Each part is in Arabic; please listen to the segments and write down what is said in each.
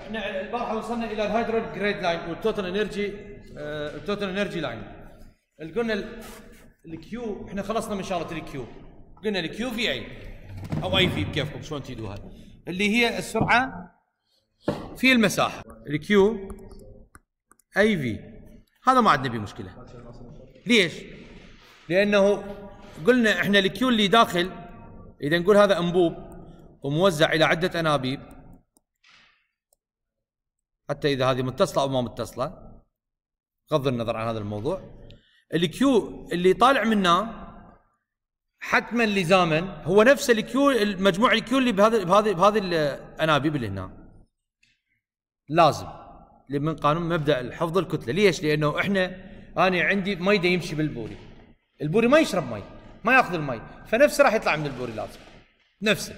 احنا البارحه وصلنا الى الهايدرو جريد لاين والتوتال انرجي آه التوتال انرجي لاين قلنا الكيو احنا خلصنا من شغله الكيو قلنا الكيو في اي او اي في بكيفكم شلون تيدوها اللي هي السرعه في المساحه الكيو اي في هذا ما عندنا به مشكله ليش؟ لانه قلنا احنا الكيو اللي داخل اذا نقول هذا انبوب وموزع الى عده انابيب حتى اذا هذه متصله او ما متصله بغض النظر عن هذا الموضوع الكيو اللي طالع منه حتما لزاما هو نفس الكيو المجموع الكيو اللي بهذه بهذه بهذه الانابيب اللي هنا لازم من قانون مبدا الحفظ الكتله ليش؟ لانه احنا انا عندي مي يمشي بالبوري البوري ما يشرب مي ما ياخذ المي فنفسه راح يطلع من البوري لازم نفسه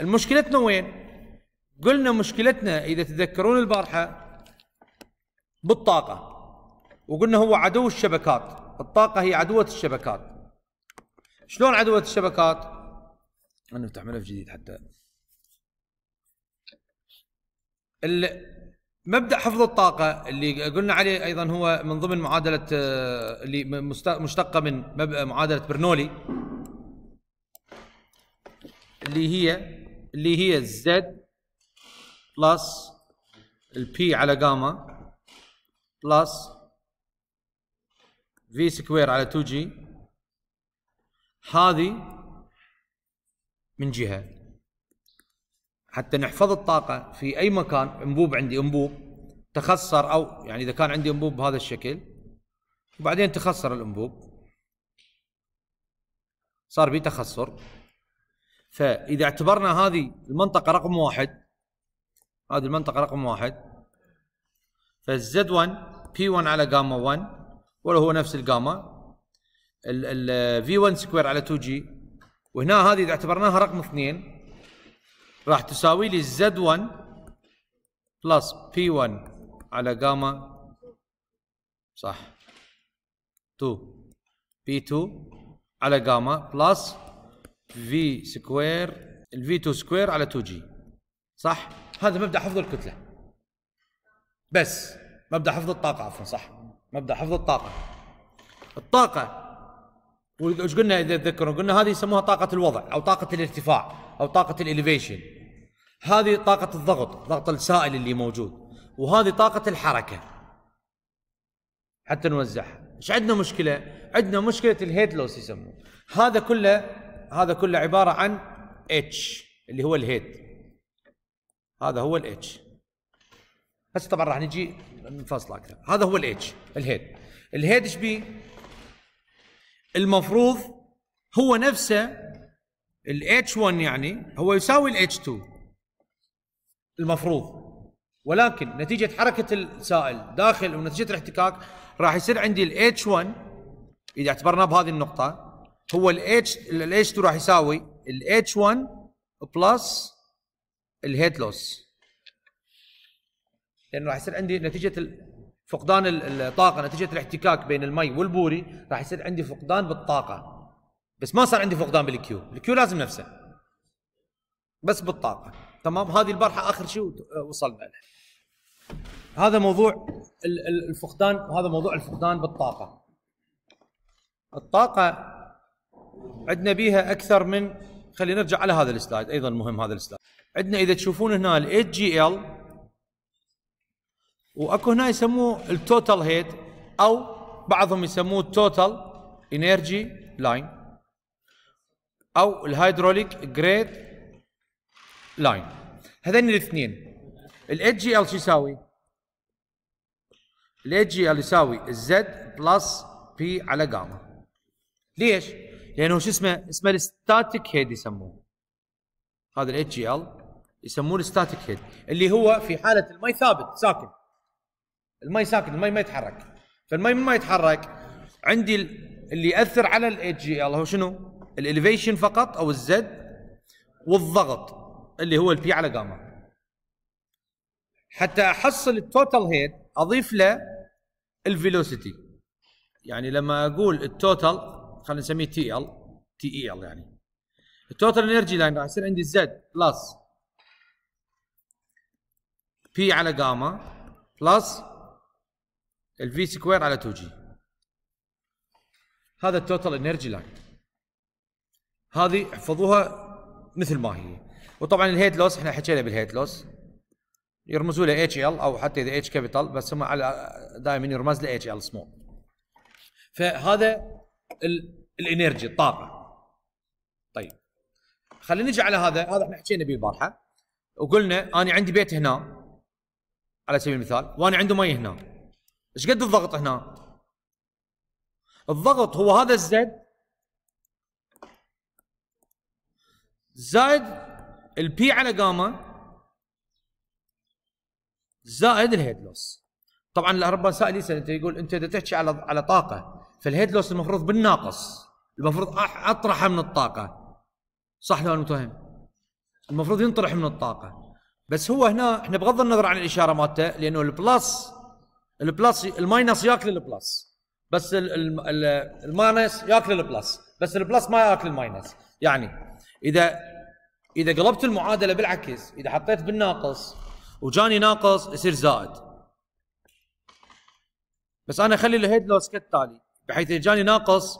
المشكلتنا وين؟ قلنا مشكلتنا اذا تتذكرون البارحه بالطاقه وقلنا هو عدو الشبكات الطاقه هي عدوه الشبكات شلون عدوه الشبكات انا نفتح ملف جديد حتى مبدا حفظ الطاقه اللي قلنا عليه ايضا هو من ضمن معادله آه، اللي مشتقه من معادله برنولي اللي هي اللي هي زد بلس البي على جاما بلس في سكوير على 2 جي هذه من جهه حتى نحفظ الطاقه في اي مكان انبوب عندي انبوب تخسر او يعني اذا كان عندي انبوب بهذا الشكل وبعدين تخسر الانبوب صار به تخسر فاذا اعتبرنا هذه المنطقه رقم واحد هذه المنطقة رقم واحد فالزد 1 بي 1 على جاما 1 ولا هو نفس الجاما في 1 سكوير على 2 جي وهنا هذه اذا اعتبرناها رقم اثنين راح تساوي لي الزد 1 بلس بي 1 على جاما صح 2 بي 2 على جاما بلس في سكوير الفي 2 سكوير على 2 جي صح؟ هذا مبدا حفظ الكتله بس مبدا حفظ الطاقه عفوا صح مبدا حفظ الطاقه الطاقه وش قلنا اذا تذكرون قلنا هذه يسموها طاقه الوضع او طاقه الارتفاع او طاقه الاليفيشن هذه طاقه الضغط ضغط السائل اللي موجود وهذه طاقه الحركه حتى نوزعها ايش عندنا مشكله عندنا مشكله الهيد لوس يسموه هذا كله هذا كله عباره عن اتش اللي هو الهيد هذا هو الاتش هسه طبعا راح نجي نفصل اكثر هذا هو الاتش الهيد الهيد ايش بي المفروض هو نفسه ال H1 يعني هو يساوي ال H2 المفروض ولكن نتيجة حركة السائل داخل ونتيجة الاحتكاك راح يصير عندي ال H1 إذا اعتبرناه بهذه النقطة هو الاتش H ال H2 راح يساوي ال H1 بلس الهيد لوس لانه راح يصير عندي نتيجه فقدان الطاقه نتيجه الاحتكاك بين المي والبوري راح يصير عندي فقدان بالطاقه بس ما صار عندي فقدان بالكيو الكيو لازم نفسه بس بالطاقه تمام هذه البارحه اخر شيء آه، وصلنا له هذا موضوع الفقدان وهذا موضوع الفقدان بالطاقه الطاقه عندنا بيها اكثر من خلينا نرجع على هذا السلايد ايضا مهم هذا السلايد عندنا اذا تشوفون هنا ال جي ال واكو هنا يسموه التوتال هيد او بعضهم يسموه التوتال انرجي لاين او الهيدروليك جريد لاين هذين الاثنين ال جي ال شو يساوي؟ ال جي ال يساوي الزد بلس بي على جاما ليش؟ لانه شو اسمه اسمه الستاتيك هيد يسموه هذا الاتش جي ال يسموه الستاتيك هيد اللي هو في حاله المي ثابت ساكن المي ساكن المي ما يتحرك فالمي ما يتحرك عندي اللي ياثر على الاتش جي ال هو شنو؟ الاليفيشن فقط او الزد والضغط اللي هو البي على جاما حتى احصل التوتال هيد اضيف له الفيلوسيتي يعني لما اقول التوتال خلينا نسميه تي ال تي اي ال يعني التوتال انرجي لاين راح يصير عندي زد بلس بي على جاما بلس الفي سكوير على 2 جي هذا التوتال انرجي لاين هذه احفظوها مثل ما هي وطبعا الهيت لوس احنا حكينا بالهيت لوس يرمزوا له اتش ال او حتى اذا اتش كابيتال بس هم على دائما يرمز له اتش ال سمول فهذا الانرجي الطاقه طيب خلينا نجي على هذا هذا احنا حكينا به البارحه وقلنا انا عندي بيت هنا على سبيل المثال وانا عنده مي هنا ايش قد الضغط هنا الضغط هو هذا الزد زائد البي على جاما زائد الهيد لوس طبعا الهربان سائل يسال انت يقول انت تحكي على على طاقه فالهيد لوس المفروض بالناقص المفروض اطرحه من الطاقه صح لو انا متوهم المفروض ينطرح من الطاقه بس هو هنا احنا بغض النظر عن الاشاره مالته لانه البلس البلس الماينس ياكل البلس بس الماينس ياكل البلس بس البلس ما ياكل الماينس يعني اذا اذا قلبت المعادله بالعكس اذا حطيت بالناقص وجاني ناقص يصير زائد بس انا اخلي الهيد لوس كالتالي بحيث اذا جاني ناقص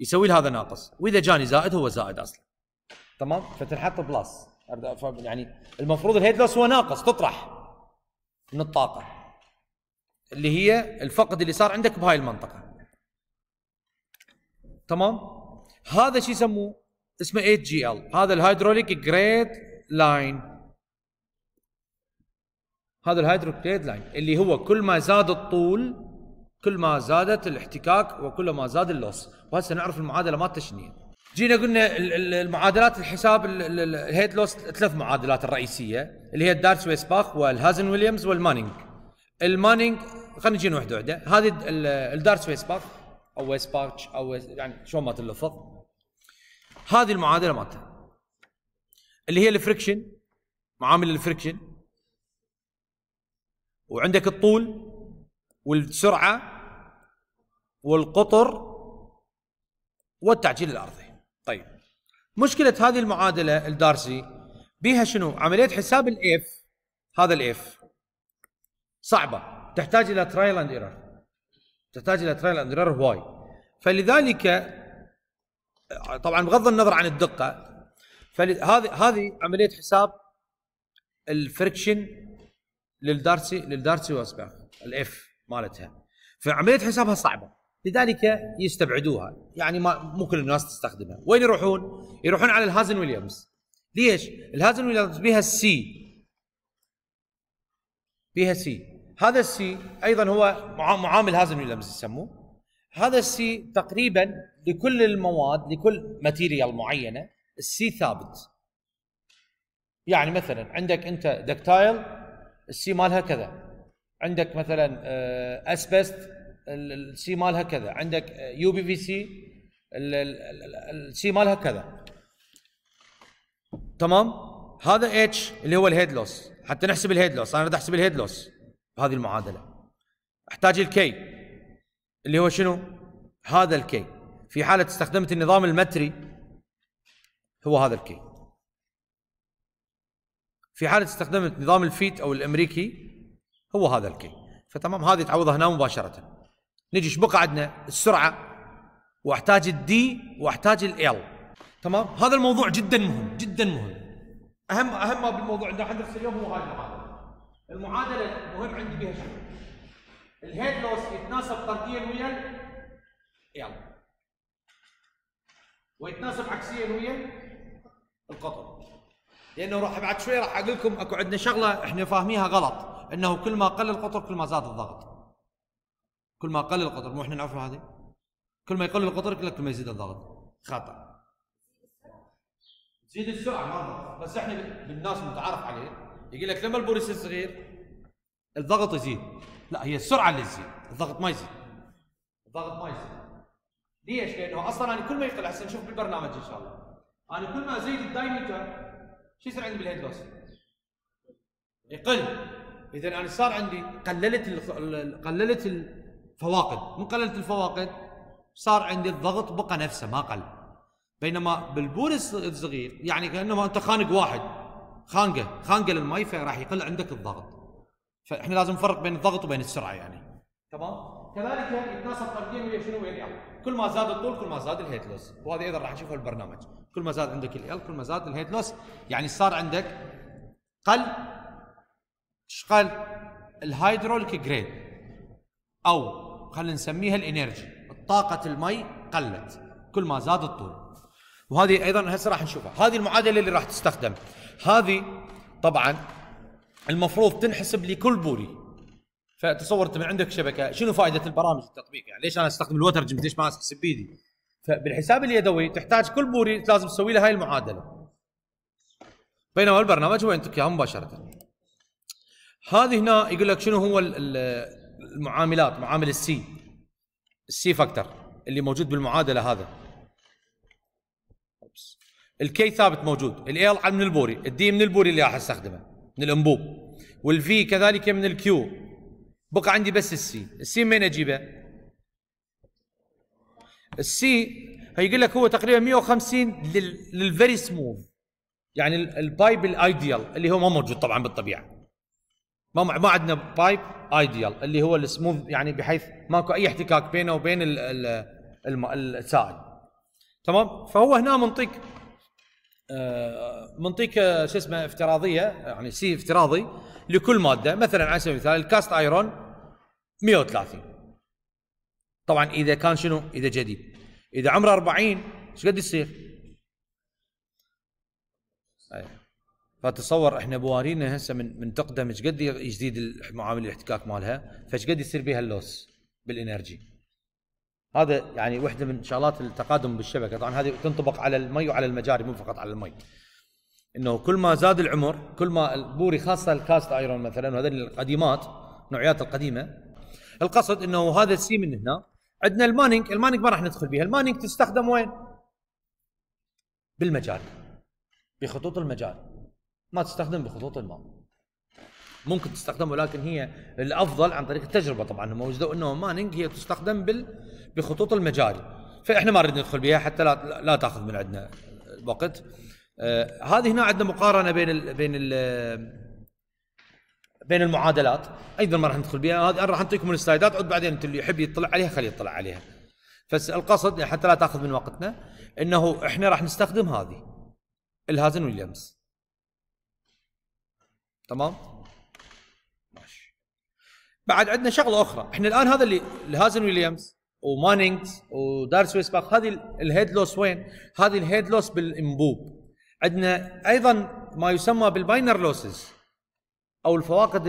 يسوي هذا ناقص واذا جاني زائد هو زائد اصلا تمام فتنحط بلس يعني المفروض الهيد لوس هو ناقص تطرح من الطاقه اللي هي الفقد اللي صار عندك بهاي المنطقه تمام هذا شو يسموه اسمه 8 جي ال هذا الهيدروليك جريد لاين هذا الهيدروليك جريد لاين اللي هو كل ما زاد الطول كل ما زادت الاحتكاك وكل ما زاد اللوس وهسه نعرف المعادله مالته شنو جينا قلنا المعادلات الحساب الهيد لوس ثلاث معادلات الرئيسيه اللي هي الدارس ويسباخ والهازن ويليامز والمانينج المانينج خلينا نجي وحده وحده هذه الدارس ويسباخ او ويسباخ او يعني شلون ما تلفظ هذه المعادله مالته اللي هي الفريكشن معامل الفريكشن وعندك الطول والسرعة والقطر والتعجيل الأرضي طيب مشكلة هذه المعادلة الدارسي بها شنو عملية حساب الاف هذا الاف صعبة تحتاج إلى ترايل اند ايرور تحتاج إلى ترايل اند ايرور هواي فلذلك طبعا بغض النظر عن الدقة فهذه هذه عملية حساب الفريكشن للدارسي للدارسي واسباب الاف مالتها فعمليه حسابها صعبه لذلك يستبعدوها يعني ما مو كل الناس تستخدمها وين يروحون يروحون على الهازن ويليامز ليش الهازن ويليامز بها السي بها سي هذا السي ايضا هو معامل هازن ويليامز يسموه هذا السي تقريبا لكل المواد لكل ماتيريال معينه السي ثابت يعني مثلا عندك انت دكتايل السي مالها كذا عندك مثلا اسبست آه، السي مالها كذا عندك يو بي في سي السي مالها كذا تمام هذا اتش اللي هو الهيد لوس حتى نحسب الهيد لوس انا بدي احسب الهيد لوس بهذه المعادله احتاج الكي اللي هو شنو هذا الكي في حاله استخدمت النظام المتري هو هذا الكي في حاله استخدمت نظام الفيت او الامريكي هو هذا الكي فتمام هذه تعوضها هنا مباشره نجي ايش بقى عندنا السرعه واحتاج الدي واحتاج ال تمام هذا الموضوع جدا مهم جدا مهم اهم اهم ما بالموضوع عندنا حدث اليوم هو هاي المعادله المعادله مهم عندي بها شنو الهيد لوس يتناسب طرديا ويا ال ويتناسب عكسيا ويا القطر لانه راح بعد شوي راح اقول لكم اكو عندنا شغله احنا فاهميها غلط انه كل ما قل القطر كل ما زاد الضغط كل ما قل القطر مو احنا نعرفها هذه كل ما يقل القطر كل ما يزيد الضغط خطا تزيد السرعه ما بس احنا بالناس متعارف عليه يقول لك لما البور يصير صغير الضغط يزيد لا هي السرعه اللي تزيد الضغط ما يزيد الضغط ما يزيد ليش؟ لانه اصلا انا كل ما يقل هسه نشوف بالبرنامج ان شاء الله انا كل ما ازيد الدايمتر شو يصير عندي بالهيد يقل اذا انا صار عندي قللت قللت الفواقد من قللت الفواقد صار عندي الضغط بقى نفسه ما قل بينما بالبول الصغير يعني كانه انت خانق واحد خانقه خانقه للمي فراح يقل عندك الضغط فاحنا لازم نفرق بين الضغط وبين السرعه يعني تمام كذلك يتناسب طرديا ويا شنو ويا الال كل ما زاد الطول كل ما زاد الهيت لوس وهذه ايضا راح نشوفها البرنامج كل ما زاد عندك الال كل ما زاد الهيت لوس يعني صار عندك قل قال؟ الهيدروليك جريد او خلينا نسميها الانرجي طاقه المي قلت كل ما زاد الطول وهذه ايضا هسه راح نشوفها هذه المعادله اللي راح تستخدم هذه طبعا المفروض تنحسب لكل بولي فتصور انت من عندك شبكه شنو فائده البرامج التطبيق يعني ليش انا استخدم الوتر جيم ليش ما احسب بيدي فبالحساب اليدوي تحتاج كل بوري لازم تسوي له هاي المعادله بينما البرنامج هو ينطق اياها مباشره هذه هنا يقول لك شنو هو المعاملات معامل السي السي فاكتور اللي موجود بالمعادله هذا الكي ثابت موجود الاي طلع من البوري الدي من البوري اللي راح استخدمه من الانبوب والفي كذلك من الكيو بقى عندي بس السي السي من اجيبه السي هيقول لك هو تقريبا 150 للفيري سموث يعني البايب الايديال اللي هو ما موجود طبعا بالطبيعه ما ما عندنا بايب ايديال اللي هو السموث يعني بحيث ماكو اي احتكاك بينه وبين السائل تمام فهو هنا منطيك آه، منطيك آه، شو اسمه افتراضيه يعني سي افتراضي لكل ماده مثلا على سبيل المثال الكاست ايرون 130 طبعا اذا كان شنو اذا جديد اذا عمره 40 ايش قد يصير؟ أيه. فتصور احنا بوارينا هسه من من تقدم ايش قد يزيد معامل الاحتكاك مالها فايش قد يصير بها اللوس بالانرجي هذا يعني وحده من شغلات التقادم بالشبكه طبعا هذه تنطبق على المي وعلى المجاري مو فقط على المي انه كل ما زاد العمر كل ما البوري خاصه الكاست ايرون مثلا وهذه القديمات النوعيات القديمه القصد انه هذا السي من هنا عندنا المانينج المانينج ما راح ندخل بها المانينج تستخدم وين بالمجاري بخطوط المجاري ما تستخدم بخطوط الماء ممكن تستخدمه لكن هي الافضل عن طريق التجربه طبعا هم وجدوا انه مانينج هي تستخدم بال بخطوط المجاري فاحنا ما نريد ندخل بها حتى لا لا تاخذ من عندنا الوقت آه هذه هنا عندنا مقارنه بين الـ بين الـ بين المعادلات ايضا ما راح ندخل بها هذه راح اعطيكم السلايدات عود بعدين انت اللي يحب يطلع عليها خليه يطلع عليها بس القصد حتى لا تاخذ من وقتنا انه احنا راح نستخدم هذه الهازن ويليامز تمام بعد عندنا شغله اخرى احنا الان هذا اللي لهازن ويليامز ومانينجز ودارس ويسباخ هذه الهيد لوس وين هذه الهيد لوس بالانبوب عندنا ايضا ما يسمى بالباينر لوسز او الفواقد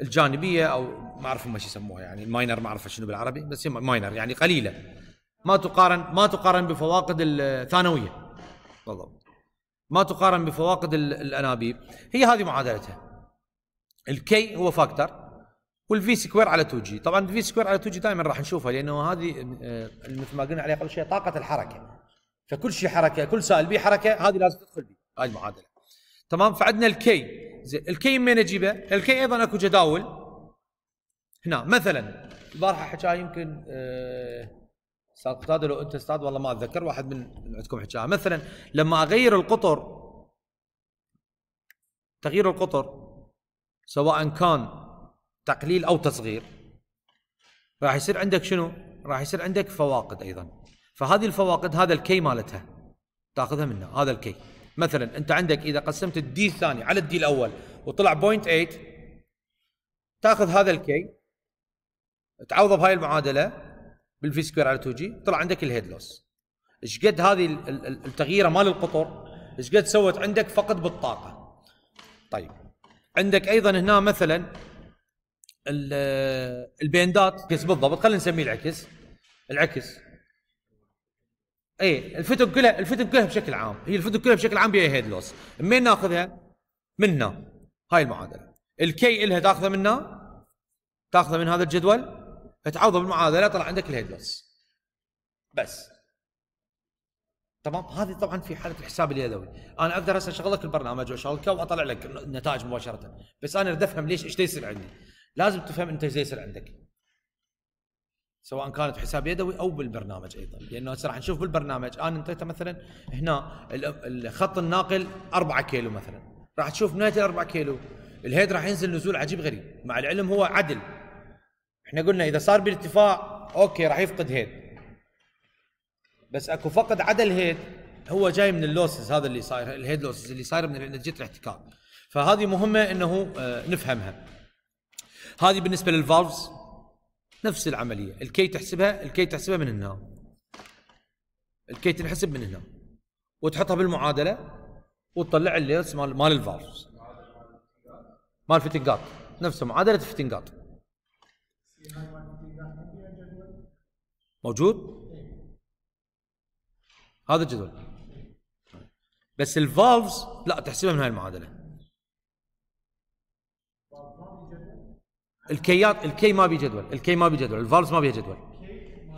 الجانبيه او ما اعرف ما يسموها يعني الماينر ما اعرف شنو بالعربي بس ماينر يعني قليله ما تقارن ما تقارن بفواقد الثانويه بالضبط ما تقارن بفواقد الانابيب هي هذه معادلتها الكي هو فاكتور والفي سكوير على 2 جي طبعا الفي سكوير على 2 جي دائما راح نشوفها لانه هذه آه، مثل ما قلنا عليها قبل شيء طاقه الحركه فكل شيء حركه كل سائل بي حركه هذه لازم تدخل بي هاي المعادله تمام فعندنا الكي زين الكي من اجيبه؟ الكي ايضا اكو جداول هنا مثلا البارحه حكاها يمكن أه استاذ قتاده لو انت استاذ والله ما اتذكر واحد من عندكم حكاها مثلا لما اغير القطر تغيير القطر سواء كان تقليل او تصغير راح يصير عندك شنو؟ راح يصير عندك فواقد ايضا فهذه الفواقد هذا الكي مالتها تاخذها منه هذا الكي مثلا انت عندك اذا قسمت الدي الثاني على الدي الاول وطلع بوينت 8 تاخذ هذا الكي تعوضه بهاي المعادله بالفي سكوير على 2 جي طلع عندك الهيد لوس ايش قد هذه التغييره مال القطر ايش قد سوت عندك فقد بالطاقه طيب عندك ايضا هنا مثلا البيندات عكس بالضبط خلينا نسميه العكس العكس اي الفتن كلها الفتن كلها بشكل عام هي الفتن كلها بشكل عام بيها هيد لوس منين ناخذها؟ من هنا هاي المعادله الكي الها تاخذه من هنا تاخذه من هذا الجدول تعوضه بالمعادله طلع عندك الهيد لوس بس تمام هذه طبعا في حاله الحساب اليدوي انا اقدر هسه اشغل لك البرنامج واشغلك واطلع لك النتائج مباشره بس انا اريد افهم ليش ايش يصير عندي لازم تفهم انت ايش يصير عندك سواء كانت حساب يدوي او بالبرنامج ايضا لانه هسه راح نشوف بالبرنامج انا انطيته مثلا هنا الخط الناقل 4 كيلو مثلا راح تشوف نهايه ال 4 كيلو الهيد راح ينزل نزول عجيب غريب مع العلم هو عدل احنا قلنا اذا صار بارتفاع اوكي راح يفقد هيد بس اكو فقد عدل هيد هو جاي من اللوسز هذا اللي صاير الهيد لوسز اللي صاير من نتيجه الاحتكاك فهذه مهمه انه آه، نفهمها هذه بالنسبه للفالفز نفس العمليه الكي تحسبها الكي تحسبها من هنا الكي تنحسب من هنا وتحطها بالمعادله وتطلع الليلز مال مال الفالفز مال الفتنجات نفسه معادله الفتنجات موجود هذا الجدول بس الفالفز لا تحسبها من هاي المعادله الكيات الكي ما بي جدول الكي ما بي جدول الفالفز ما بيها جدول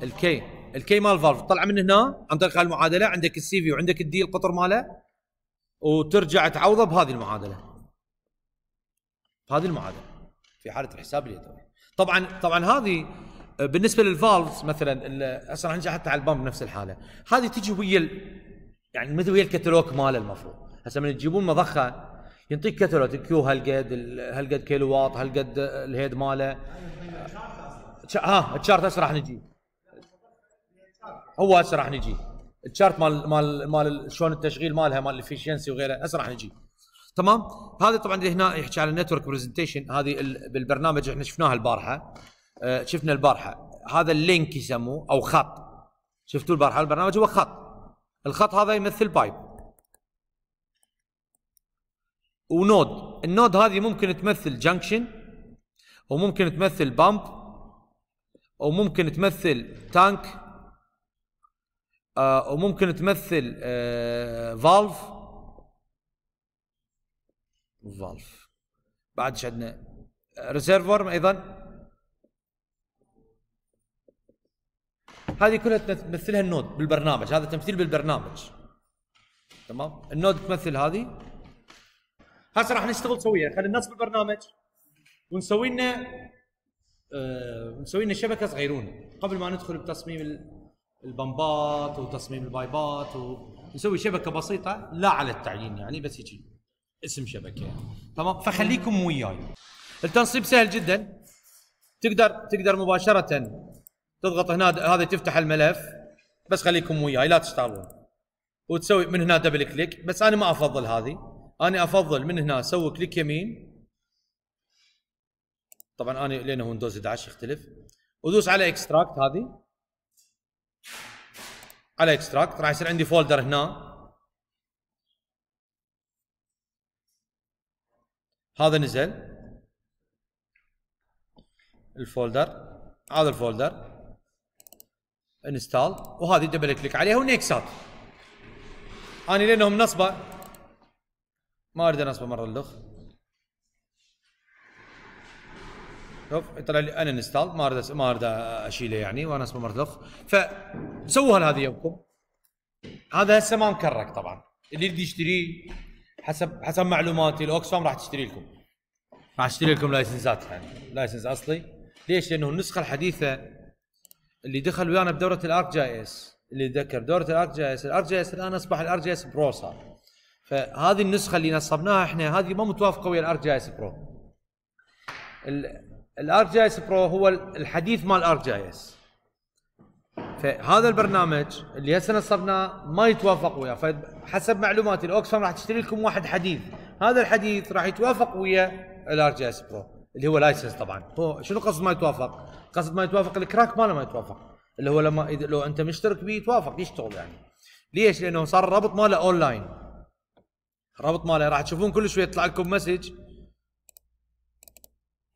الكي الكي مال الفالف طلع من هنا عن طريق المعادله عندك السي في وعندك الدي القطر ماله وترجع تعوضه بهذه المعادله بهذه المعادله في حاله الحساب اليدوي طبعا طبعا هذه آه، بالنسبه للفالفز مثلا هسه راح نجي حتى على البامب نفس الحاله هذه تجي ويا يعني مثل ويا الكتالوج ماله المفروض هسه من تجيبون مضخه ينطيك كتالوج الكيو هالقد هالقد كيلو واط هالقد آه، الهيد ماله ها الشارت هسه راح نجي هو هسه راح نجي الشارت مال مال مال شلون التشغيل مالها مال الافشنسي وغيره هسه راح نجي تمام هذا طبعا اللي هنا يحكي على النتورك برزنتيشن هذه بالبرنامج احنا شفناها البارحه آه، شفنا البارحه هذا اللينك يسموه او خط شفتوا البارحه البرنامج هو خط الخط هذا يمثل بايب ونود النود هذه ممكن تمثل جنكشن وممكن تمثل بامب وممكن تمثل تانك آه، وممكن تمثل آه فالف فالف بعد عندنا ريسيرفر ايضا هذه كلها تمثلها النود بالبرنامج هذا تمثيل بالبرنامج تمام النود تمثل هذه هسه راح نشتغل سويا خلينا نصب البرنامج ونسوي لنا آه نسوي لنا شبكه صغيرونه قبل ما ندخل بتصميم البمبات وتصميم البايبات ونسوي شبكه بسيطه لا على التعيين يعني بس هيك اسم شبكه يعني. تمام فخليكم وياي التنصيب سهل جدا تقدر تقدر مباشره تضغط هنا هذا تفتح الملف بس خليكم وياي لا تشتغلون وتسوي من هنا دبل كليك بس انا ما افضل هذه انا افضل من هنا اسوي كليك يمين طبعا انا لانه ويندوز 11 يختلف ودوس على اكستراكت هذه على اكستراكت راح يصير عندي فولدر هنا هذا نزل الفولدر هذا الفولدر انستال وهذه دبل كليك عليها ونيكسات انا لانهم نصبه ما اريد انصبه مره اللخ شوف يطلع لي انا انستال ما اريد ما اريد اشيله يعني وانا اسمه مره الاخ فسووها هذه يومكم هذا هسه ما مكرك طبعا اللي يريد يشتريه حسب حسب معلوماتي الاوكسفام راح تشتري لكم راح تشتري لكم لايسنسات يعني لايسنس اصلي ليش؟ لانه النسخه الحديثه اللي دخل ويانا بدوره الارك جي اس اللي ذكر دوره الارك جي اس الارك جي اس الان اصبح الارك جي اس برو صار فهذه النسخه اللي نصبناها احنا هذه ما متوافقه ويا الارك جي اس برو الارك جي اس برو هو الحديث مال الارك جي اس فهذا البرنامج اللي هسه نصبناه ما يتوافق وياه فحسب معلوماتي الاوكسفام راح تشتري لكم واحد حديث هذا الحديث راح يتوافق ويا الار جي اس برو اللي هو لايسنس طبعا هو شنو قصد ما يتوافق؟ قصد ما يتوافق الكراك ماله ما يتوافق اللي هو لما لو انت مشترك به يتوافق يشتغل يعني ليش؟ لانه صار الرابط ماله اونلاين الرابط ماله راح تشوفون كل شوي يطلع لكم مسج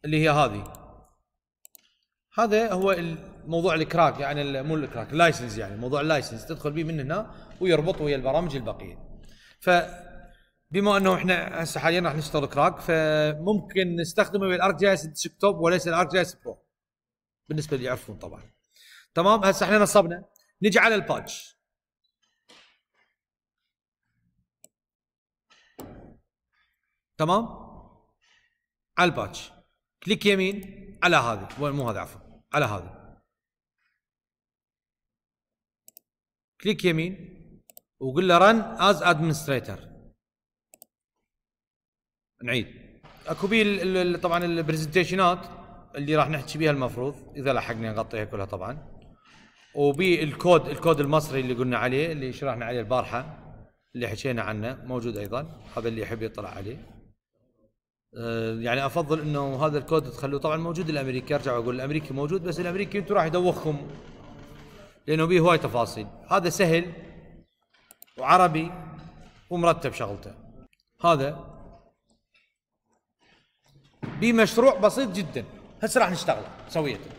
اللي هي هذه هذا هو ال... موضوع الكراك يعني مو الكراك اللايسنس يعني موضوع اللايسنس تدخل به من هنا ويربط ويا البرامج البقيه ف بما انه احنا هسه حاليا راح نشتغل كراك فممكن نستخدمه ويا الارك جي اس ديسكتوب وليس الارك جي اس برو بالنسبه اللي يعرفون طبعا تمام هسه احنا نصبنا نجي على البادج تمام على الباتش كليك يمين على هذه مو هذا عفوا على هذه كليك يمين وقول له رن از ادمنستريتر نعيد اكو بي طبعا البرزنتيشنات اللي راح نحكي بيها المفروض اذا لحقنا نغطيها كلها طبعا وبي الكود الكود المصري اللي قلنا عليه اللي شرحنا عليه البارحه اللي حكينا عنه موجود ايضا هذا اللي يحب يطلع عليه آه، يعني افضل انه هذا الكود تخلوه طبعا موجود الامريكي ارجع واقول الامريكي موجود بس الامريكي انتم راح يدوخكم لانه به هواي تفاصيل هذا سهل وعربي ومرتب شغلته هذا بمشروع مشروع بسيط جدا هسه راح نشتغله سويته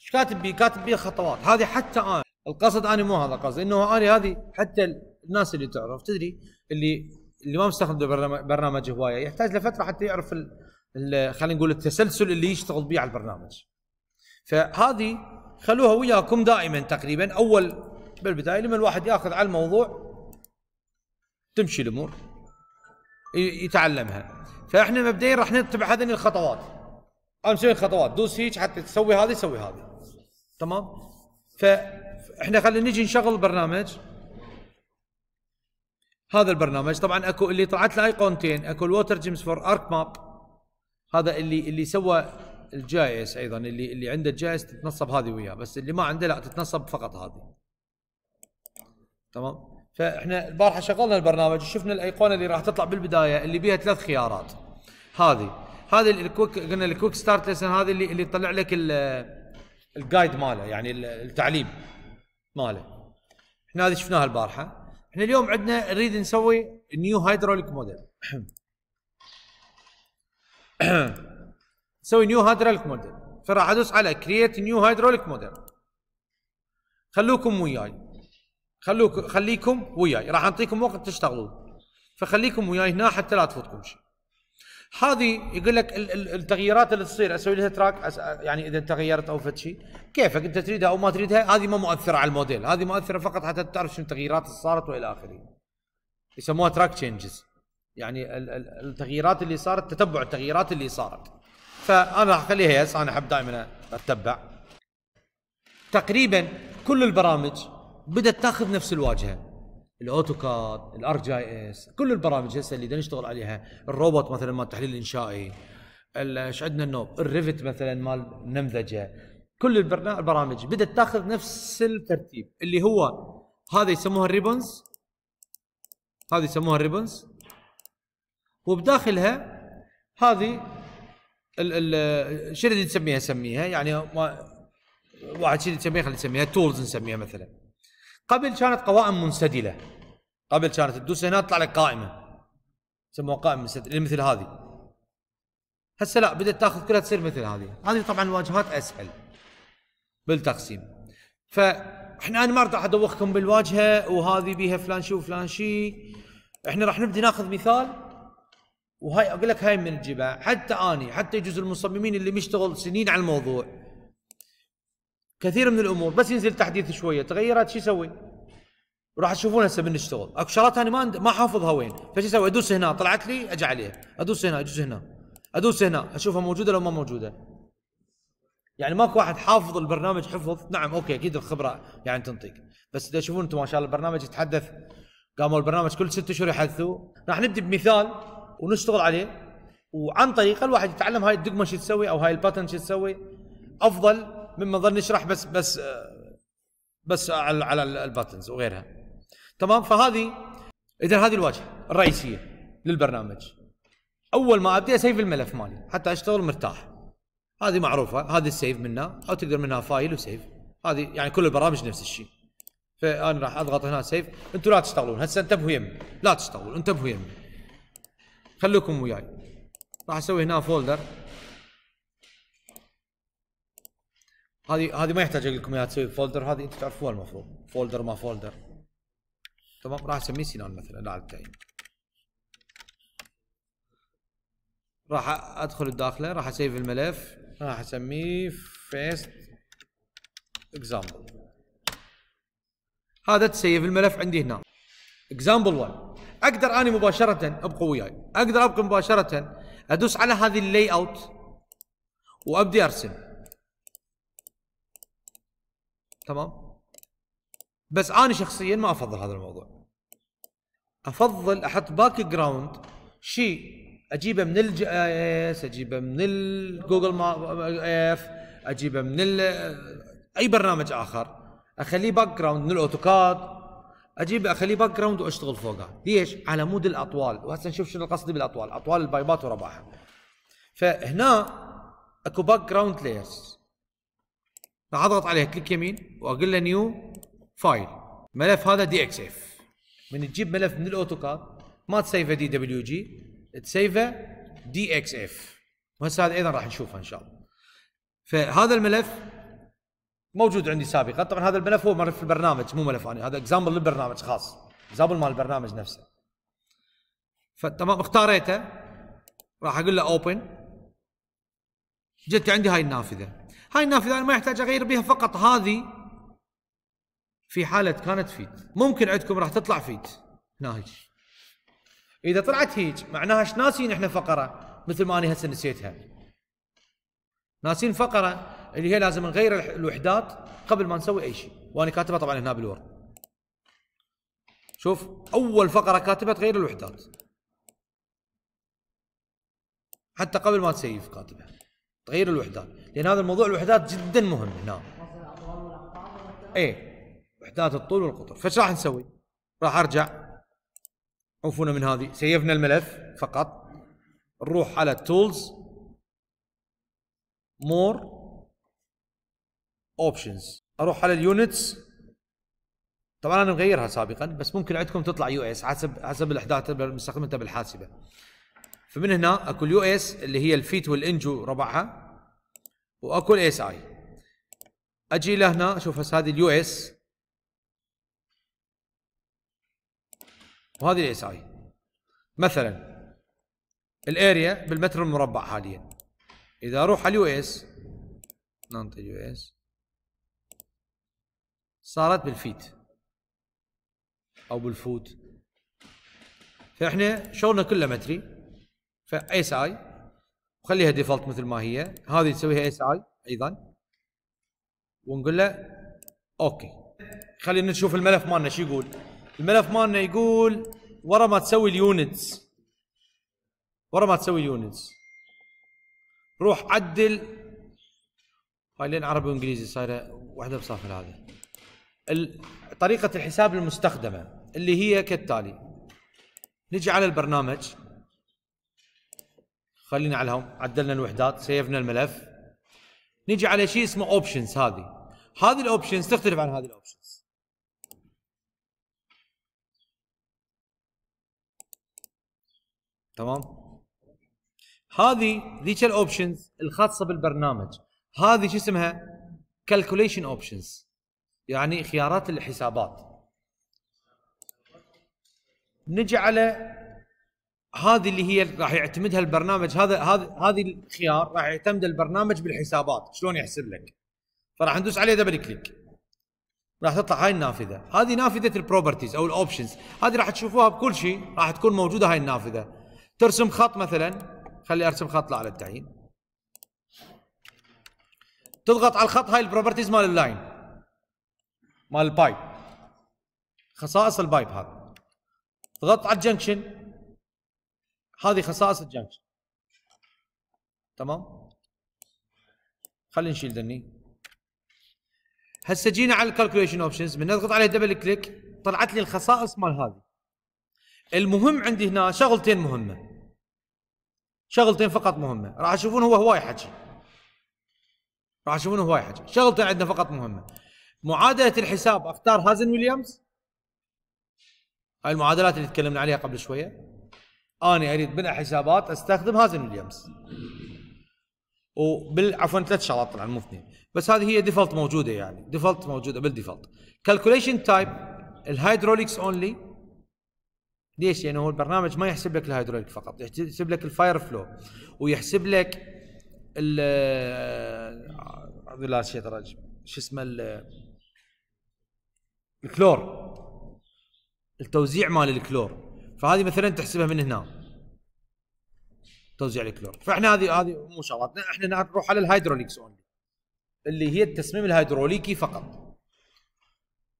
ايش كاتب بيه كاتب بيه خطوات هذه حتى انا القصد انا مو هذا قصد انه انا هذه حتى الناس اللي تعرف تدري اللي اللي ما مستخدم برنامج, برنامج هوايه يحتاج لفتره حتى يعرف خلينا نقول التسلسل اللي يشتغل به على البرنامج فهذه خلوها وياكم دائما تقريبا اول بالبدايه لما الواحد ياخذ على الموضوع تمشي الامور يتعلمها فاحنا مبدئيا راح نتبع هذه الخطوات انا مسوي خطوات دوس هيك حتى تسوي هذه سوي هذه تمام فاحنا خلينا نجي نشغل البرنامج هذا البرنامج طبعا اكو اللي طلعت له ايقونتين اكو الووتر جيمز فور ارك ماب هذا اللي اللي سوى الجائس ايضا اللي اللي عنده الجائس تتنصب هذه وياه بس اللي ما عنده لا تتنصب فقط هذه تمام فاحنا البارحه شغلنا البرنامج وشفنا الايقونه اللي راح تطلع بالبدايه اللي بيها ثلاث خيارات هذه هذا الكويك قلنا الكويك ستارت ليسن هذه اللي اللي تطلع لك الجايد ماله يعني التعليم ماله احنا هذه شفناها البارحه احنا اليوم عندنا نريد نسوي نيو هيدروليك موديل سوي نيو هيدروليك موديل فراح ادوس على كرييت نيو هيدروليك موديل خلوكم وياي خلوك خليكم وياي راح اعطيكم وقت تشتغلون فخليكم وياي هنا حتى لا تفوتكم شيء هذه يقول لك التغييرات اللي تصير اسوي لها تراك يعني اذا تغيرت او فد شيء كيفك انت تريدها او ما تريدها هذه ما مؤثره على الموديل هذه مؤثره فقط حتى تعرف شنو التغييرات اللي صارت والى اخره يسموها تراك تشينجز يعني التغييرات اللي صارت تتبع التغييرات اللي صارت فانا راح اخليها يس انا احب دائما اتبع تقريبا كل البرامج بدات تاخذ نفس الواجهه الاوتوكاد الارك جاي اس كل البرامج هسه اللي نشتغل عليها الروبوت مثلا مال التحليل الانشائي ايش عندنا النوب الريفت مثلا مال النمذجه كل البرامج بدات تاخذ نفس الترتيب اللي هو هذا يسموها الريبونز هذه يسموها الريبونز وبداخلها هذه شنو اللي تسميها سميها يعني ما واحد شنو تسميها خلينا نسميها تولز نسميها مثلا قبل كانت قوائم منسدله قبل كانت تدوس هنا تطلع لك قائمه سموها قائمه منسدله مثل هذه هسه لا بدات تاخذ كلها تصير مثل هذه هذه طبعا الواجهات اسهل بالتقسيم فاحنا انا ما راح ادوخكم بالواجهه وهذه بيها فلان شو وفلان شي احنا راح نبدي ناخذ مثال وهاي اقول لك هاي من الجبال حتى اني حتى يجوز المصممين اللي مشتغل سنين على الموضوع كثير من الامور بس ينزل تحديث شويه تغيرت شو يسوي؟ راح تشوفون هسه من نشتغل اكو شغلات انا ما ما حافظها وين فشو اسوي؟ ادوس هنا طلعت لي اجي عليها ادوس هنا ادوس هنا ادوس هنا اشوفها موجوده لو ما موجوده يعني ماكو واحد حافظ البرنامج حفظ نعم اوكي اكيد الخبره يعني تنطيك بس اذا تشوفون انتم ما شاء الله البرنامج يتحدث قاموا البرنامج كل ست اشهر يحدثوه راح نبدي بمثال ونشتغل عليه وعن طريقه الواحد يتعلم هاي الدقمه شو تسوي او هاي الباتن شو تسوي افضل مما نظل نشرح بس بس بس على على الباتنز وغيرها تمام فهذه اذا هذه الواجهه الرئيسيه للبرنامج اول ما ابدي اسيف الملف مالي حتى اشتغل مرتاح هذه معروفه هذه السيف منها او تقدر منها فايل وسيف هذه يعني كل البرامج نفس الشيء فانا راح اضغط هنا سيف انتم لا تشتغلون هسه انتبهوا يمي لا تشتغلون انتبهوا يمي خليكم وياي راح اسوي هنا فولدر هذه هذه ما يحتاج اقول لكم اياها تسوي فولدر هذه انتم تعرفوها المفروض فولدر ما فولدر تمام راح اسميه سنان مثلا لا على راح ادخل الداخله راح اسيف الملف راح اسميه فيست اكزامبل هذا تسيف الملف عندي هنا اكزامبل 1 اقدر اني مباشره ابقى وياي اقدر ابقى مباشره ادوس على هذه اللاي اوت وابدي ارسم تمام بس انا شخصيا ما افضل هذا الموضوع افضل احط باك جراوند شيء اجيبه من الجي اس اجيبه من الجوجل ما اف اجيبه من اي برنامج اخر اخليه باك جراوند من الاوتوكاد اجيب اخليه باك جراوند واشتغل فوقها ليش على مود الاطوال وهسه نشوف شنو قصدي بالاطوال اطوال البايبات ورباعها فهنا اكو باك جراوند لايرز راح اضغط عليها كليك يمين واقول له نيو فايل ملف هذا دي اكس اف من تجيب ملف من الاوتوكاد ما تسيفه دي دبليو جي تسيفه دي اكس اف وهسه هذا ايضا راح نشوفها ان شاء الله فهذا الملف موجود عندي سابقا طبعا هذا الملف هو ملف البرنامج مو ملف انا يعني، هذا اكزامبل للبرنامج خاص اكزامبل مال البرنامج نفسه فتمام اختاريته راح اقول له اوبن جت عندي هاي النافذه هاي النافذه انا ما يحتاج اغير بها فقط هذه في حاله كانت فيت ممكن عندكم راح تطلع فيت هنا هيك اذا طلعت هيج معناها ايش ناسين احنا فقره مثل ما انا هسه نسيتها ناسين فقره اللي هي لازم نغير الوحدات قبل ما نسوي اي شيء وانا كاتبها طبعا هنا بالورد شوف اول فقره كاتبها تغير الوحدات حتى قبل ما تسيف كاتبها تغير الوحدات لان هذا الموضوع الوحدات جدا مهم هنا ايه وحدات الطول والقطر فايش راح نسوي راح ارجع عفونا من هذه سيفنا الملف فقط نروح على التولز مور اوبشنز اروح على اليونتس طبعا انا مغيرها سابقا بس ممكن عندكم تطلع يو اس حسب حسب الاحداث اللي مستخدمتها بالحاسبه فمن هنا اكو اليو اس اللي هي الفيت والانجو ربعها واكو الاس اي اجي لهنا اشوف هسه هذه اليو اس وهذه الاس اي مثلا الاريا بالمتر المربع حاليا اذا اروح على اليو اس ننطي اليو اس صارت بالفيت او بالفوت فاحنا شغلنا كله متري اس اي وخليها ديفولت مثل ما هي هذه نسويها اس اي ايضا ونقول له اوكي خلينا نشوف الملف مالنا شو يقول الملف مالنا يقول ورا ما تسوي اليونتس ورا ما تسوي اليونتس روح عدل هاي لين عربي وانجليزي صايره واحده بصافر هذا طريقة الحساب المستخدمة اللي هي كالتالي نجي على البرنامج خلينا على هم عدلنا الوحدات سيفنا الملف نجي على شيء اسمه اوبشنز هذه هذه الاوبشنز تختلف عن هذه الاوبشنز تمام هذه ذيك الاوبشنز الخاصه بالبرنامج هذه شو اسمها كالكوليشن اوبشنز يعني خيارات الحسابات نجي على هذه اللي هي راح يعتمدها البرنامج هذا هذا هذه الخيار راح يعتمد البرنامج بالحسابات شلون يحسب لك فراح ندوس عليه دبل كليك راح تطلع هاي النافذه هذه نافذه البروبرتيز او الاوبشنز هذه راح تشوفوها بكل شيء راح تكون موجوده هاي النافذه ترسم خط مثلا خلي ارسم خط على التعيين تضغط على الخط هاي البروبرتيز مال اللاين مال البايب خصائص البايب هذا ضغط على الجنكشن هذه خصائص الجنكشن تمام خلينا نشيل ذني هسه جينا على الكالكوليشن اوبشنز من نضغط عليه دبل كليك طلعت لي الخصائص مال هذه المهم عندي هنا شغلتين مهمه شغلتين فقط مهمه راح تشوفون هو هواي حكي راح تشوفون هواي حكي شغلتين عندنا فقط مهمه معادله الحساب اختار هازن ويليامز هاي المعادلات اللي تكلمنا عليها قبل شويه انا اريد بناء حسابات استخدم هازن ويليامز وبال عفوا ثلاث شغلات طبعا مو اثنين بس هذه هي ديفولت موجوده يعني ديفولت موجوده بالديفولت كالكوليشن تايب الهيدروليكس اونلي ليش؟ لانه يعني هو البرنامج ما يحسب لك الهيدروليك فقط يحسب لك الفاير فلو ويحسب لك ال لا شيء شو اسمه الكلور التوزيع مال الكلور فهذه مثلا تحسبها من هنا توزيع الكلور فاحنا هذه هذه مو شغلتنا احنا نروح على الهيدروليكس اونلي اللي هي التصميم الهيدروليكي فقط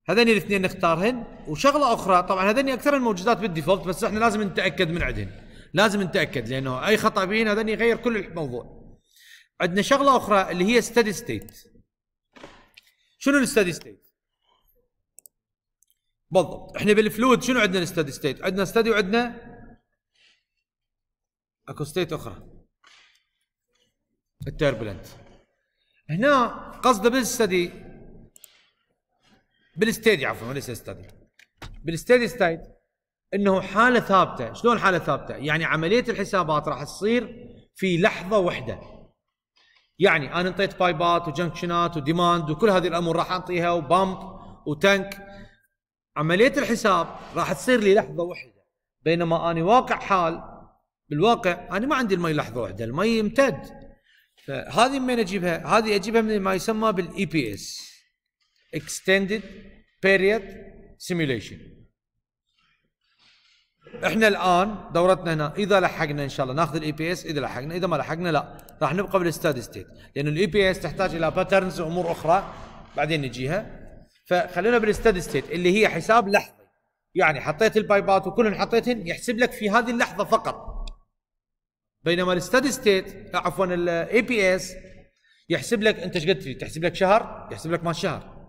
هذين الاثنين نختارهن وشغله اخرى طبعا هذين اكثر الموجودات بالديفولت بس احنا لازم نتاكد من عندهن لازم نتاكد لانه اي خطا بين هذين يغير كل الموضوع عندنا شغله اخرى اللي هي ستدي ستيت شنو الستدي ستيت بالضبط احنا بالفلود شنو عندنا الستدي ستيت عندنا ستدي وعندنا اكو ستيت اخرى التربلنت هنا قصده بالستدي بالستيدي عفوا ليس ستدي بالستيدي ستيت انه حاله ثابته شلون حاله ثابته يعني عمليه الحسابات راح تصير في لحظه واحده يعني انا انطيت بايبات وجنكشنات وديماند وكل هذه الامور راح اعطيها وبامب وتانك عمليه الحساب راح تصير لي لحظه واحده بينما انا واقع حال بالواقع انا ما عندي المي لحظه واحده المي يمتد فهذه من اجيبها هذه اجيبها من ما يسمى بالاي بي اس extended period simulation احنا الان دورتنا هنا اذا لحقنا ان شاء الله ناخذ الاي بي اس اذا لحقنا اذا ما لحقنا لا راح نبقى بالستاد ستيت لان الاي بي اس تحتاج الى باترنز وامور اخرى بعدين نجيها فخلونا بالستدي ستيت اللي هي حساب لحظي يعني حطيت البايبات وكلهم حطيتهم يحسب لك في هذه اللحظه فقط بينما الستدي ستيت عفوا الاي بي اس يحسب لك انت ايش قد تريد تحسب لك شهر يحسب لك ما شهر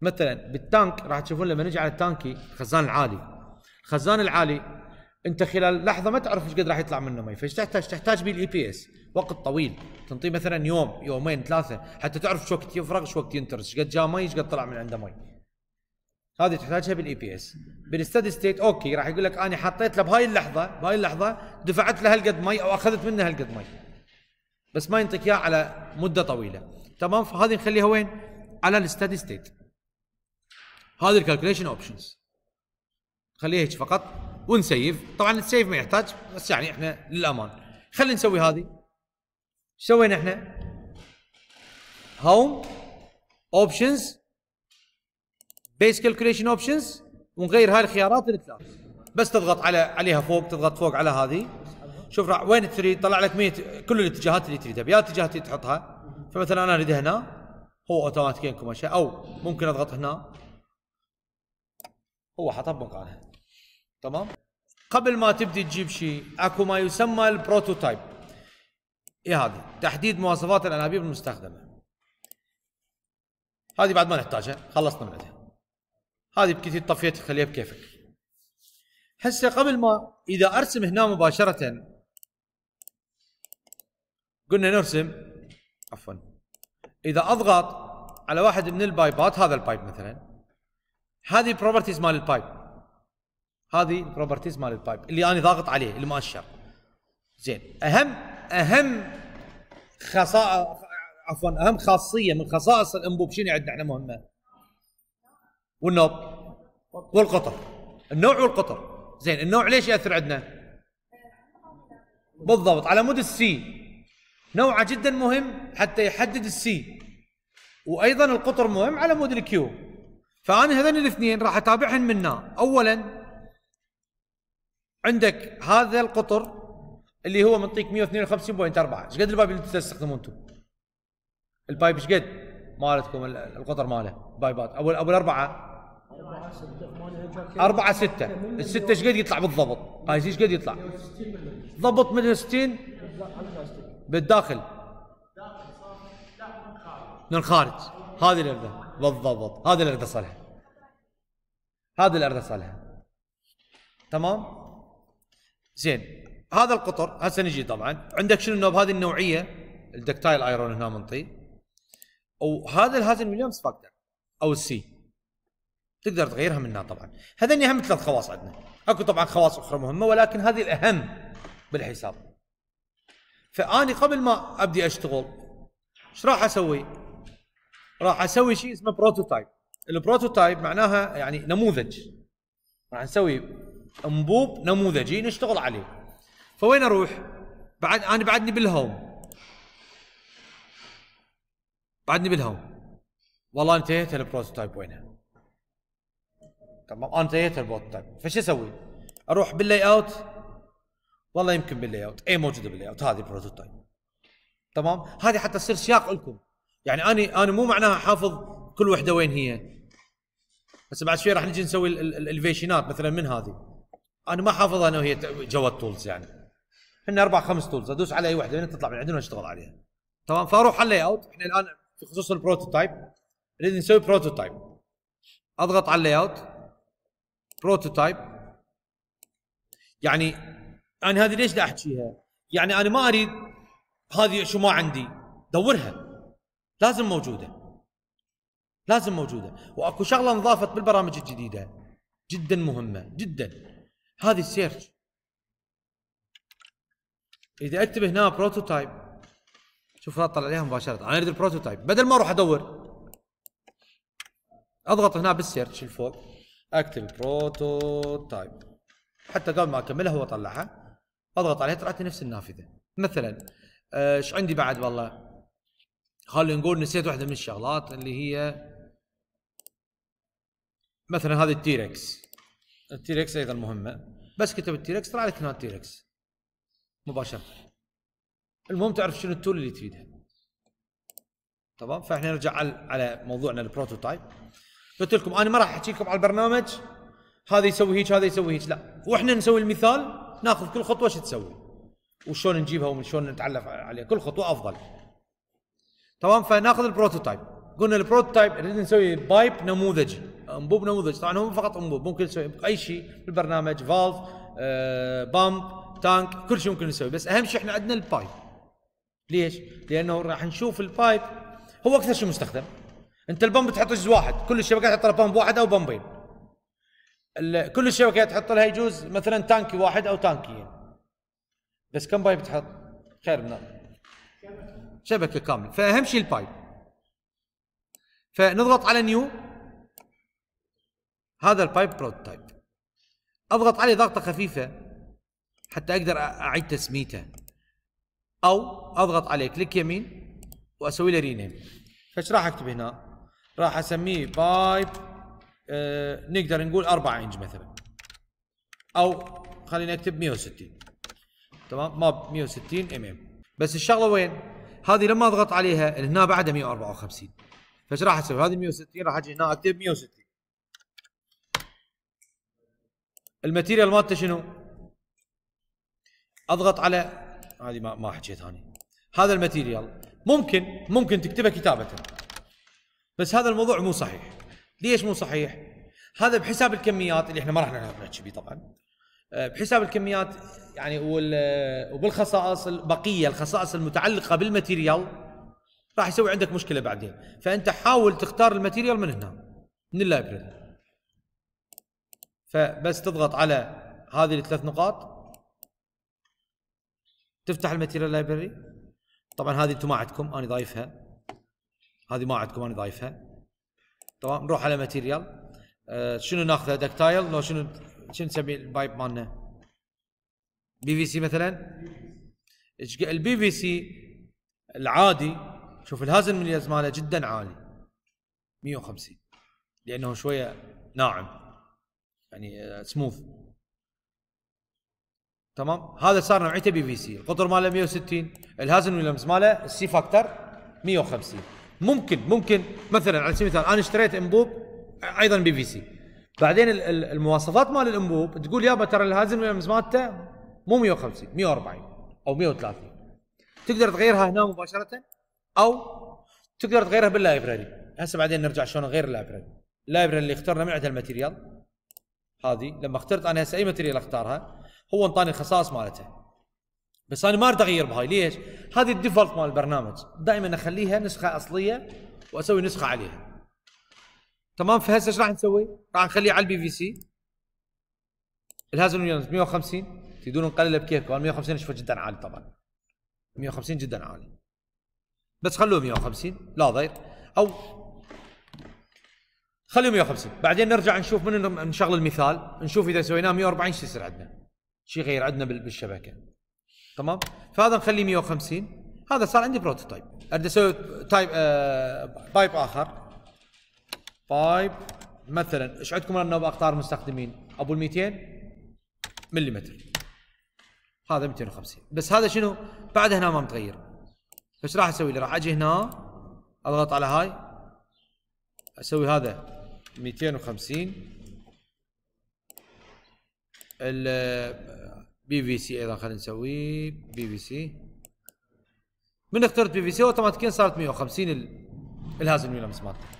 مثلا بالتانك راح تشوفون لما نجي على التانكي الخزان العالي الخزان العالي انت خلال لحظه ما تعرف ايش قد راح يطلع منه مي فايش تحتاج بيه الاي بي اس وقت طويل تنطيه مثلا يوم يومين ثلاثه حتى تعرف شو وقت يفرغ شو وقت ينترس ايش قد جاء مي ايش قد طلع من عنده مي هذه تحتاجها بالاي بي اس بالستدي ستيت اوكي راح يقول لك انا حطيت له بهاي اللحظه بهاي اللحظه دفعت له هالقد مي او اخذت منه هالقد مي بس ما ينطيك اياه على مده طويله تمام فهذه نخليها وين؟ على الستدي ستيت هذه الكالكوليشن اوبشنز خليها هيك فقط ونسيف طبعا السيف ما يحتاج بس يعني احنا للامان خلينا نسوي هذه ايش سوينا احنا هوم اوبشنز بيس كالكوليشن اوبشنز ونغير هاي الخيارات الثلاث بس تضغط على عليها فوق تضغط فوق على هذه شوف وين تريد طلع لك مية كل الاتجاهات اللي تريدها بيا اتجاهات اللي تحطها فمثلا انا اريد هنا هو اوتوماتيكيا كوماشا او ممكن اضغط هنا هو حطها بمكانها تمام قبل ما تبدي تجيب شيء اكو ما يسمى البروتوتايب ايه هذه تحديد مواصفات الانابيب المستخدمه هذه بعد ما نحتاجها خلصنا من عندها هذه بكثير طفيت خليها بكيفك هسه قبل ما اذا ارسم هنا مباشره قلنا نرسم عفوا اذا اضغط على واحد من البايبات هذا البايب مثلا هذه بروبرتيز مال البايب هذه بروبرتيز مال البايب اللي انا ضاغط عليه المؤشر زين اهم اهم خصائص عفوا اهم خاصيه من خصائص الانبوب شنو عندنا احنا مهمه والنوب والقطر النوع والقطر زين النوع ليش ياثر عندنا بالضبط على مود السي نوعه جدا مهم حتى يحدد السي وايضا القطر مهم على مود الكيو فانا هذين الاثنين راح اتابعهن منا اولا عندك هذا القطر اللي هو منطيك 152.4 ايش قد البايب اللي تستخدمون انتم؟ البايب ايش قد مالتكم القطر ماله بايبات اول اول اربعه 4 6 الستة ايش قد يطلع بالضبط؟ هاي ايش قد يطلع؟ ضبط منها 60 بالداخل من الخارج هذه الاردة بالضبط هذه الاردة صالحة هذه الاردة صالحة تمام؟ زين هذا القطر هسه نجي طبعا عندك شنو النوب هذه النوعيه الدكتايل ايرون هنا منطي وهذا الهازن ويليامز فاكتور او السي تقدر تغيرها منها طبعا هذني اهم ثلاث خواص عندنا اكو طبعا خواص اخرى مهمه ولكن هذه الاهم بالحساب فاني قبل ما ابدي اشتغل ايش راح اسوي؟ راح اسوي شيء اسمه بروتوتايب البروتوتايب معناها يعني نموذج راح نسوي انبوب نموذجي نشتغل عليه فوين اروح؟ بعد انا بعدني بالهوم بعدني بالهوم والله انتهيت البروتوتايب وينها تمام انتهيت البروتوتايب فش اسوي؟ اروح باللاي اوت والله يمكن باللاي اوت اي موجوده باللاي اوت هذه بروتوتايب تمام هذه حتى تصير سياق لكم يعني انا انا مو معناها حافظ كل وحده وين هي بس بعد شوي راح نجي نسوي الالفيشنات مثلا من هذه انا ما حافظ انا وهي جوا التولز يعني احنا اربع خمس تولز ادوس على اي وحده تطلع من عندنا اشتغل عليها تمام فاروح على اللاي اوت احنا الان في خصوص البروتوتايب نريد نسوي بروتوتايب اضغط على اللاي اوت بروتوتايب يعني انا هذه ليش دا احكيها؟ يعني انا ما اريد هذه شو ما عندي دورها لازم موجوده لازم موجوده واكو شغله انضافت بالبرامج الجديده جدا مهمه جدا هذه السيرش اذا اكتب هنا بروتوتايب شوف طلع عليها مباشره انا اريد البروتوتايب بدل ما اروح ادور اضغط هنا بالسيرش الفوق اكتب بروتوتايب حتى قبل ما اكملها هو طلعها اضغط عليها طلعت نفس النافذه مثلا آه، ايش عندي بعد والله خلينا نقول نسيت واحده من الشغلات اللي هي مثلا هذه التيركس التيركس ايضا مهمه بس كتب التيركس طلع لك هنا تيركس مباشره المهم تعرف شنو التول اللي تفيدها تمام فاحنا نرجع على موضوعنا البروتوتايب قلت لكم انا ما راح احكي لكم على البرنامج هذا يسوي هيك هذا يسوي هيك لا واحنا نسوي المثال ناخذ كل خطوه شو تسوي وشلون نجيبها وشلون نتعلم عليها كل خطوه افضل تمام فناخذ البروتوتايب قلنا البروتوتايب نريد نسوي بايب نموذجي انبوب نموذج طبعا هو فقط انبوب ممكن تسوي اي شيء بالبرنامج فالف بامب تانك كل شيء ممكن نسوي بس اهم شيء احنا عندنا البايب ليش؟ لانه راح نشوف البايب هو اكثر شيء مستخدم انت البامب تحط جزء واحد كل الشبكات تحط لها بامب واحد او بامبين كل الشبكات تحط لها يجوز مثلا تانكي واحد او تانكيين بس كم بايب تحط؟ خير من شبكه كامله فاهم شيء البايب فنضغط على نيو هذا البايب بروتوتايب اضغط عليه ضغطه خفيفه حتى اقدر اعيد تسميته او اضغط عليه كليك يمين واسوي له رينيم فايش راح اكتب هنا؟ راح اسميه بايب آه نقدر نقول 4 انج مثلا او خليني اكتب 160 تمام ماب 160 ام ام بس الشغله وين؟ هذه لما اضغط عليها هنا بعدها 154 فايش راح اسوي؟ هذه 160 راح اجي هنا اكتب 160 الماتيريال مالته شنو؟ اضغط على هذه ما ما حكيت ثاني هذا الماتيريال ممكن ممكن تكتبه كتابه بس هذا الموضوع مو صحيح ليش مو صحيح؟ هذا بحساب الكميات اللي احنا ما راح نحكي به طبعا آه، بحساب الكميات يعني وبالخصائص البقيه الخصائص المتعلقه بالماتيريال راح يسوي عندك مشكله بعدين فانت حاول تختار الماتيريال من هنا من اللايبرري فبس تضغط على هذه الثلاث نقاط تفتح الماتيريال لايبرري طبعا هذه انتم ما عندكم انا ضايفها هذه ما عندكم انا ضايفها تمام نروح على ماتيريال آه شنو ناخذه دكتايل لو شنو شنو نسمي البايب مالنا بي في سي مثلا البي في سي العادي شوف الهازل من ماله جدا عالي 150 لانه شويه ناعم يعني سموث آه، تمام هذا صار نوعيته بي في سي القطر ماله 160 الهازن ويلمز ماله السي فاكتور 150 ممكن ممكن مثلا على سبيل المثال انا اشتريت انبوب ايضا بي في سي بعدين المواصفات مال الانبوب تقول يابا ترى الهازن ويلمز مالته مو 150 140 او 130 تقدر تغيرها هنا مباشره او تقدر تغيرها باللايبراري هسه بعدين نرجع شلون نغير اللايبراري اللايبراري اللي اخترنا من عندها الماتيريال هذه لما اخترت انا هسه اي ماتريال اختارها هو انطاني الخصائص مالتها بس انا ما اريد اغير بهاي ليش؟ هذه الديفولت مال البرنامج دائما اخليها نسخه اصليه واسوي نسخه عليها تمام فهسه ايش راح نسوي؟ راح نخليه على البي في سي الهازن ويونز 150 تدون نقلله بكيفكم 150 اشوفه جدا عالي طبعا 150 جدا عالي بس خلوه 150 لا ضير او خليه 150 بعدين نرجع نشوف من نشغل المثال نشوف اذا سويناه 140 شو يصير عندنا شيء غير عندنا بالشبكه تمام فهذا نخليه 150 هذا صار عندي بروتوتايب اريد اسوي تايب آه بايب اخر بايب مثلا ايش عندكم انا باختار مستخدمين ابو ال 200 ملم هذا 250 بس هذا شنو بعد هنا ما متغير ايش راح اسوي لي راح اجي هنا اضغط على هاي اسوي هذا 250 بي في سي ايضا خلينا نسويه بي في سي من اخترت بي في سي اوتوماتيكيا صارت 150 الهاز الملمس مالته